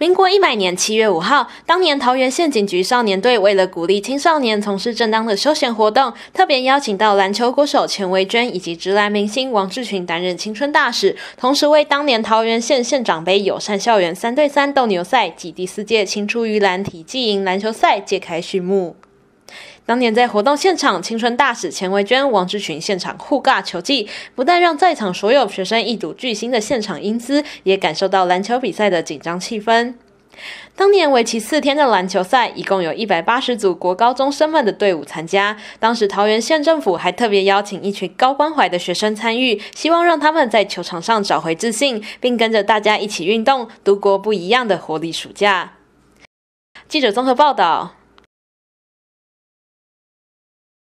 民国一百年七月五号，当年桃园县警局少年队为了鼓励青少年从事正当的休闲活动，特别邀请到篮球国手钱维娟以及直男明星王志群担任青春大使，同时为当年桃园县县长杯友善校园三对三斗牛赛及第四届青出于蓝体技营篮球赛揭开序幕。当年在活动现场，青春大使钱维娟、王志群现场互尬球技，不但让在场所有学生一睹巨星的现场英姿，也感受到篮球比赛的紧张气氛。当年为期四天的篮球赛，一共有一百八十组国高中生们的队伍参加。当时桃园县政府还特别邀请一群高关怀的学生参与，希望让他们在球场上找回自信，并跟着大家一起运动，度过不一样的活力暑假。记者综合报道。